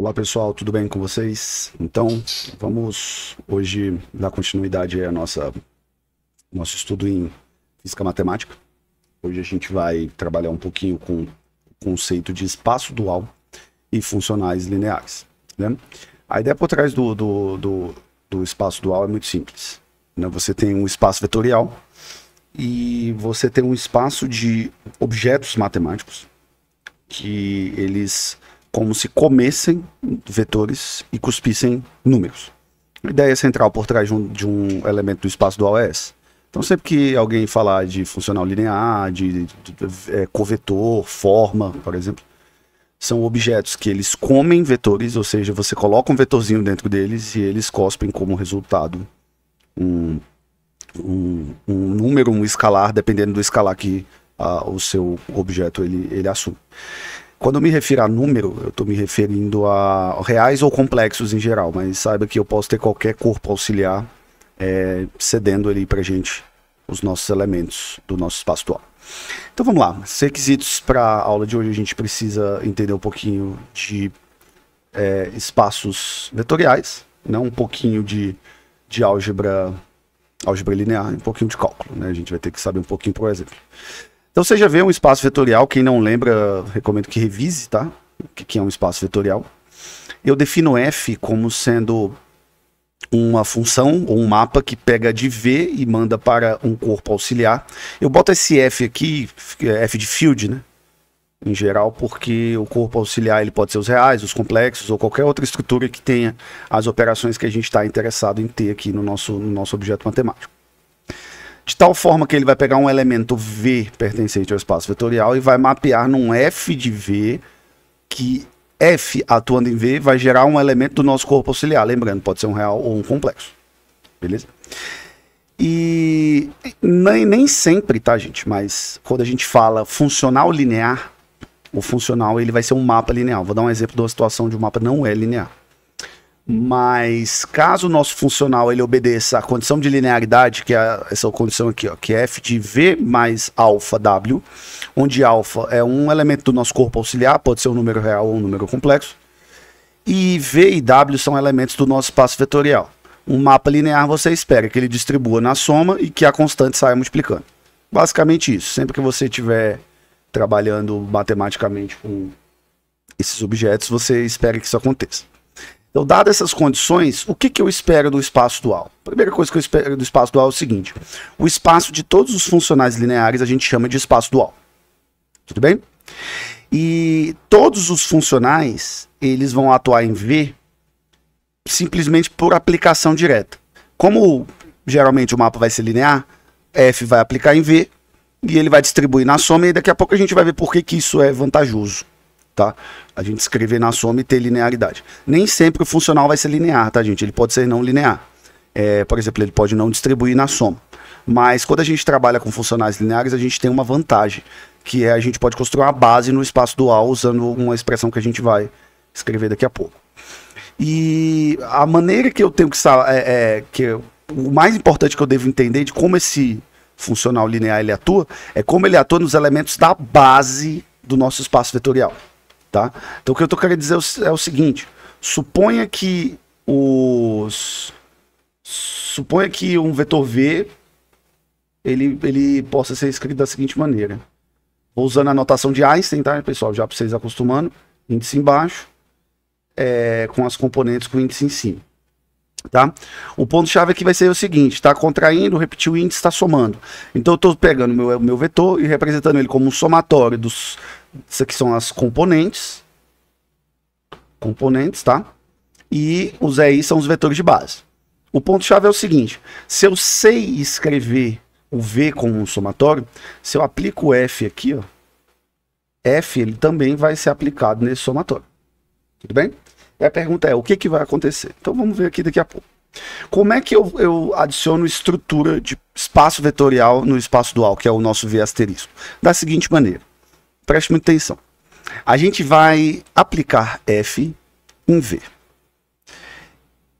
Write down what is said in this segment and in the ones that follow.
Olá pessoal, tudo bem com vocês? Então, vamos hoje dar continuidade a nossa nosso estudo em física matemática. Hoje a gente vai trabalhar um pouquinho com o conceito de espaço dual e funcionais lineares. Né? A ideia por trás do, do, do, do espaço dual é muito simples. Né? Você tem um espaço vetorial e você tem um espaço de objetos matemáticos que eles como se comessem vetores e cuspissem números. A ideia central por trás de um, de um elemento do espaço dual é essa. Então, sempre que alguém falar de funcional linear, de, de, de é, covetor, forma, por exemplo, são objetos que eles comem vetores, ou seja, você coloca um vetorzinho dentro deles e eles cospem como resultado um, um, um número, um escalar, dependendo do escalar que ah, o seu objeto ele, ele assume. Quando eu me refiro a número, eu estou me referindo a reais ou complexos em geral, mas saiba que eu posso ter qualquer corpo auxiliar é, cedendo ali para gente os nossos elementos do nosso espaço dual. Então vamos lá, requisitos para a aula de hoje a gente precisa entender um pouquinho de é, espaços vetoriais, não né? um pouquinho de, de álgebra, álgebra linear, um pouquinho de cálculo, né? A gente vai ter que saber um pouquinho, por exemplo. Então você já vê um espaço vetorial, quem não lembra, recomendo que revise, tá? O que, é um espaço vetorial. Eu defino F como sendo uma função ou um mapa que pega de V e manda para um corpo auxiliar. Eu boto esse F aqui, é, F de field, né? Em geral, porque o corpo auxiliar ele pode ser os reais, os complexos ou qualquer outra estrutura que tenha as operações que a gente está interessado em ter aqui no nosso, no nosso objeto matemático de tal forma que ele vai pegar um elemento V pertencente ao espaço vetorial e vai mapear num F de V que F atuando em V vai gerar um elemento do nosso corpo auxiliar. Lembrando, pode ser um real ou um complexo. Beleza? E nem, nem sempre, tá, gente? Mas quando a gente fala funcional linear, o funcional ele vai ser um mapa linear. Vou dar um exemplo de uma situação de um mapa não é linear. Mas caso o nosso funcional ele obedeça a condição de linearidade, que é essa condição aqui, ó, que é f de v mais alfa w, onde alfa é um elemento do nosso corpo auxiliar, pode ser um número real ou um número complexo, e v e w são elementos do nosso espaço vetorial. Um mapa linear você espera que ele distribua na soma e que a constante saia multiplicando. Basicamente isso. Sempre que você estiver trabalhando matematicamente com esses objetos, você espera que isso aconteça. Então, dadas essas condições, o que, que eu espero do espaço dual? A primeira coisa que eu espero do espaço dual é o seguinte: o espaço de todos os funcionais lineares a gente chama de espaço dual. Tudo bem? E todos os funcionais, eles vão atuar em V simplesmente por aplicação direta. Como geralmente o mapa vai ser linear, F vai aplicar em V e ele vai distribuir na soma e daqui a pouco a gente vai ver por que, que isso é vantajoso tá? A gente escrever na soma e ter linearidade. Nem sempre o funcional vai ser linear, tá, gente? Ele pode ser não linear. É, por exemplo, ele pode não distribuir na soma. Mas quando a gente trabalha com funcionais lineares, a gente tem uma vantagem, que é a gente pode construir uma base no espaço dual usando uma expressão que a gente vai escrever daqui a pouco. E a maneira que eu tenho que estar. É, é, que o mais importante que eu devo entender de como esse funcional linear ele atua é como ele atua nos elementos da base do nosso espaço vetorial. Tá? Então o que eu estou querendo dizer é, é o seguinte: suponha que os. Suponha que um vetor V ele, ele possa ser escrito da seguinte maneira. Vou usando a notação de Einstein, tá, pessoal? Já para vocês acostumando. Índice embaixo, é, com as componentes com índice em cima. Tá? O ponto-chave aqui vai ser o seguinte: está contraindo, repetiu o índice, está somando. Então eu estou pegando o meu, meu vetor e representando ele como um somatório dos, isso aqui são as componentes. Componentes, tá? E os EI são os vetores de base. O ponto-chave é o seguinte: se eu sei escrever o V como um somatório, se eu aplico o F aqui, ó, F ele também vai ser aplicado nesse somatório. Tudo bem? E a pergunta é: o que, que vai acontecer? Então vamos ver aqui daqui a pouco. Como é que eu, eu adiciono estrutura de espaço vetorial no espaço dual, que é o nosso V asterisco? Da seguinte maneira: Preste muita atenção. A gente vai aplicar F em V.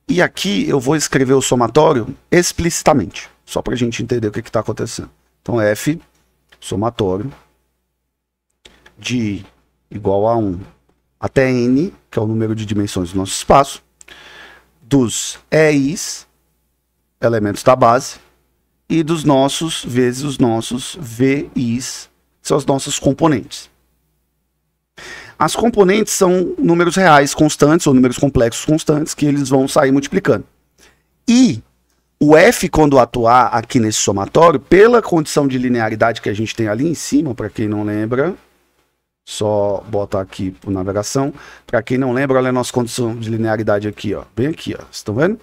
E aqui eu vou escrever o somatório explicitamente, só para a gente entender o que está acontecendo. Então, F, somatório de I igual a 1 até N, que é o número de dimensões do nosso espaço, dos EIs, elementos da base, e dos nossos vezes os nossos VIs, são as nossas componentes. As componentes são números reais constantes ou números complexos constantes que eles vão sair multiplicando. E o f, quando atuar aqui nesse somatório, pela condição de linearidade que a gente tem ali em cima, para quem não lembra, só botar aqui por navegação. Para quem não lembra, olha a nossa condição de linearidade aqui, ó, bem aqui. Ó, vocês estão vendo?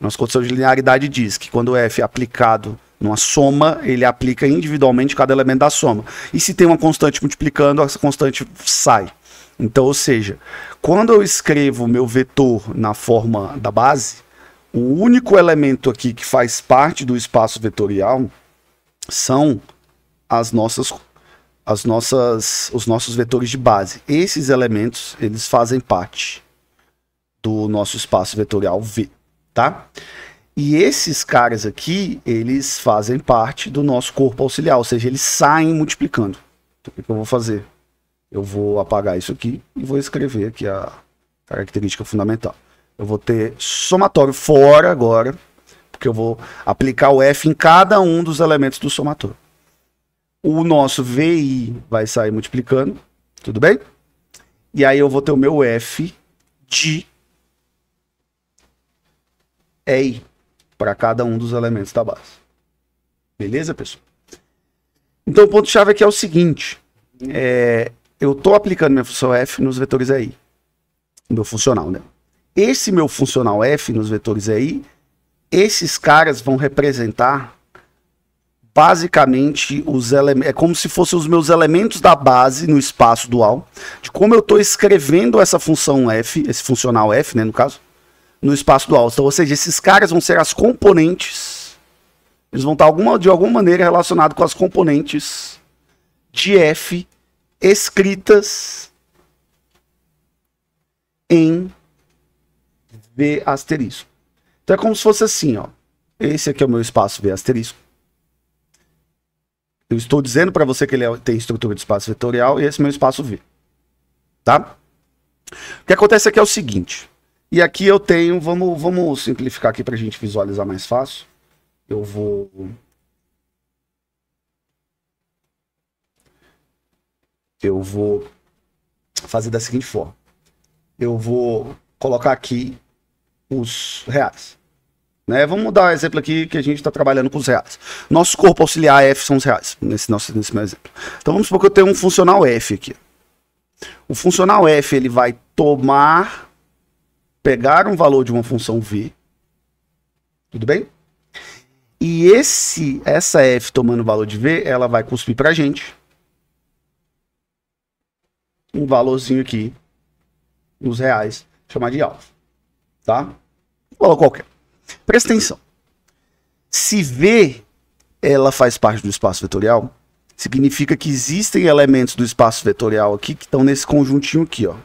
Nossa condição de linearidade diz que quando f é aplicado numa soma, ele aplica individualmente cada elemento da soma. E se tem uma constante multiplicando, essa constante sai. Então, ou seja, quando eu escrevo o meu vetor na forma da base, o único elemento aqui que faz parte do espaço vetorial são as nossas as nossas os nossos vetores de base. Esses elementos, eles fazem parte do nosso espaço vetorial V, tá? E esses caras aqui, eles fazem parte do nosso corpo auxiliar, ou seja, eles saem multiplicando. Então, o que eu vou fazer? Eu vou apagar isso aqui e vou escrever aqui a característica fundamental. Eu vou ter somatório fora agora, porque eu vou aplicar o F em cada um dos elementos do somatório. O nosso VI vai sair multiplicando, tudo bem? E aí eu vou ter o meu F de EI para cada um dos elementos da base. Beleza, pessoal? Então o ponto-chave aqui é o seguinte: é, eu estou aplicando minha função f nos vetores EI, meu funcional, né? Esse meu funcional f nos vetores EI, esses caras vão representar basicamente os elementos. É como se fossem os meus elementos da base no espaço dual, de como eu estou escrevendo essa função f, esse funcional f, né, no caso, no espaço do Então, Ou seja, esses caras vão ser as componentes. Eles vão estar alguma, de alguma maneira relacionados com as componentes de F escritas em V asterisco. Então é como se fosse assim, ó. Esse aqui é o meu espaço V asterisco. Eu estou dizendo para você que ele é, tem estrutura de espaço vetorial e esse é o meu espaço V. Tá? O que acontece aqui é o seguinte. E aqui eu tenho, vamos, vamos simplificar aqui para a gente visualizar mais fácil. Eu vou... Eu vou fazer da seguinte forma. Eu vou colocar aqui os reais. Né? Vamos dar um exemplo aqui que a gente está trabalhando com os reais. Nosso corpo auxiliar F são os reais, nesse, nosso, nesse meu exemplo. Então vamos supor que eu tenho um funcional F aqui. O funcional F ele vai tomar pegar um valor de uma função v, tudo bem? E esse, essa f tomando o valor de v, ela vai cuspir para a gente um valorzinho aqui nos reais, chamar de alfa, tá? Valor qualquer. Presta atenção. Se v ela faz parte do espaço vetorial, significa que existem elementos do espaço vetorial aqui que estão nesse conjuntinho aqui, ó.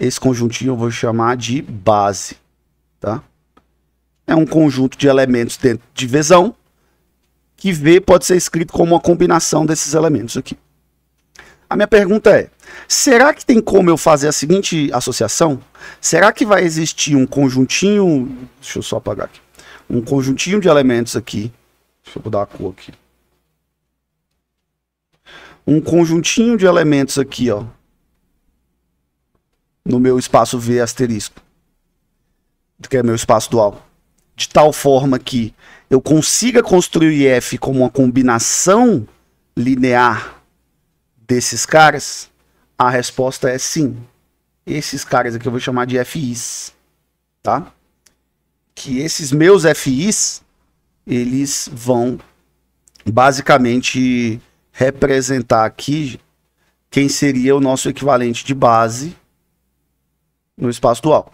Esse conjuntinho eu vou chamar de base, tá? É um conjunto de elementos dentro de Vzão, que V pode ser escrito como uma combinação desses elementos aqui. A minha pergunta é: será que tem como eu fazer a seguinte associação? Será que vai existir um conjuntinho. Deixa eu só apagar aqui. Um conjuntinho de elementos aqui. Deixa eu mudar a cor aqui. Um conjuntinho de elementos aqui, ó no meu espaço V asterisco, que é meu espaço dual. De tal forma que eu consiga construir F como uma combinação linear desses caras, a resposta é sim. Esses caras aqui eu vou chamar de FIs, tá? Que esses meus FIs, eles vão basicamente representar aqui quem seria o nosso equivalente de base no espaço dual.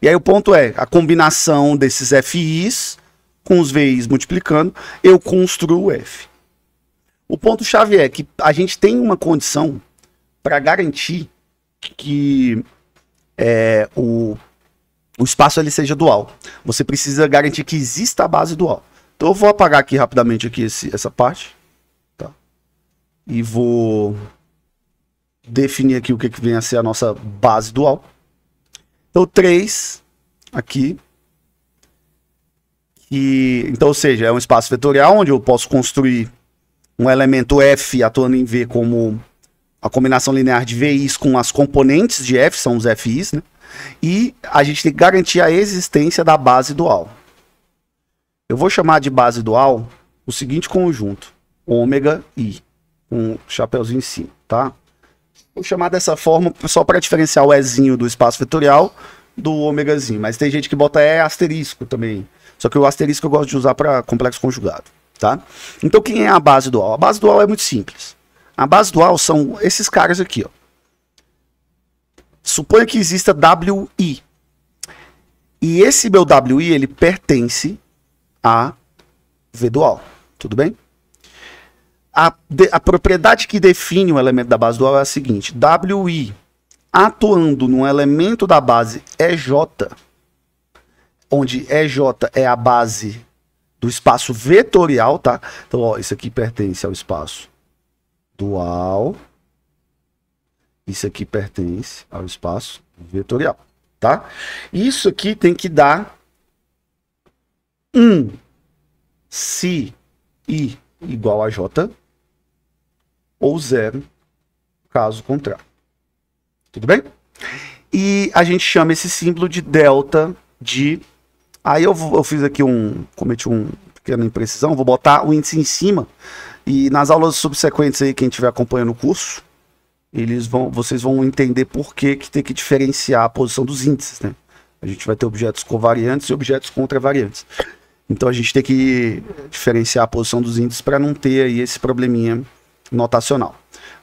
E aí o ponto é, a combinação desses FIs com os VIs multiplicando, eu construo o F. O ponto-chave é que a gente tem uma condição para garantir que é, o, o espaço ali seja dual. Você precisa garantir que exista a base dual. Então eu vou apagar aqui rapidamente aqui esse, essa parte. Tá? E vou definir aqui o que, que vem a ser a nossa base dual. Então, três aqui. E, então, ou seja, é um espaço vetorial onde eu posso construir um elemento F atuando em V como a combinação linear de VIs com as componentes de F, são os FIs, né? E a gente tem que garantir a existência da base dual. Eu vou chamar de base dual o seguinte conjunto, ômega i, um chapéuzinho em cima, tá? Vou chamar dessa forma só para diferenciar o Ezinho do espaço vetorial do ômegazinho. Mas tem gente que bota E é asterisco também. Só que o asterisco eu gosto de usar para complexo conjugado, tá? Então quem é a base dual? A base dual é muito simples. A base dual são esses caras aqui, ó. Suponha que exista WI. E esse meu WI, ele pertence a V dual, tudo bem? a, de, a propriedade que define o elemento da base dual é a seguinte: WI atuando num elemento da base EJ, onde EJ é a base do espaço vetorial, tá? Então, ó, isso aqui pertence ao espaço dual. Isso aqui pertence ao espaço vetorial, tá? Isso aqui tem que dar 1 um, se i igual a j ou zero, caso contrário. Tudo bem? E a gente chama esse símbolo de delta de. Aí eu, eu fiz aqui um. cometi um pequena imprecisão, vou botar o índice em cima. E nas aulas subsequentes aí, quem estiver acompanhando o curso, eles vão, vocês vão entender por que, que tem que diferenciar a posição dos índices, né? A gente vai ter objetos covariantes e objetos contravariantes. Então a gente tem que diferenciar a posição dos índices para não ter aí esse probleminha notacional.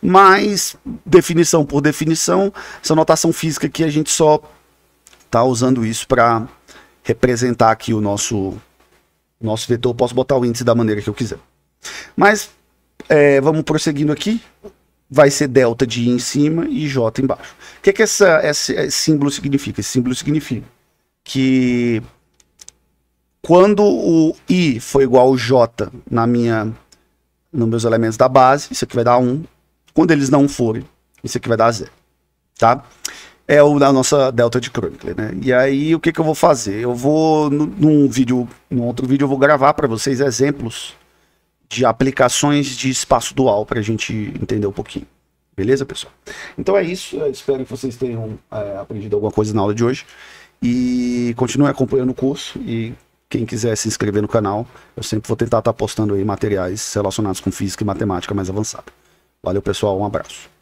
Mas, definição por definição, essa notação física aqui a gente só está usando isso para representar aqui o nosso, nosso vetor. Posso botar o índice da maneira que eu quiser. Mas, é, vamos prosseguindo aqui. Vai ser delta de I em cima e J embaixo. O que, que essa, esse, esse símbolo significa? Esse símbolo significa que quando o I foi igual ao J na minha nos meus elementos da base, isso aqui vai dar 1. Quando eles não forem, isso aqui vai dar 0, tá? É o da nossa delta de Kronecker né? E aí, o que, que eu vou fazer? Eu vou, num vídeo, num outro vídeo, eu vou gravar para vocês exemplos de aplicações de espaço dual para a gente entender um pouquinho. Beleza, pessoal? Então é isso. Eu espero que vocês tenham é, aprendido alguma coisa na aula de hoje. E continue acompanhando o curso e quem quiser se inscrever no canal, eu sempre vou tentar estar tá postando aí materiais relacionados com física e matemática mais avançada. Valeu, pessoal, um abraço.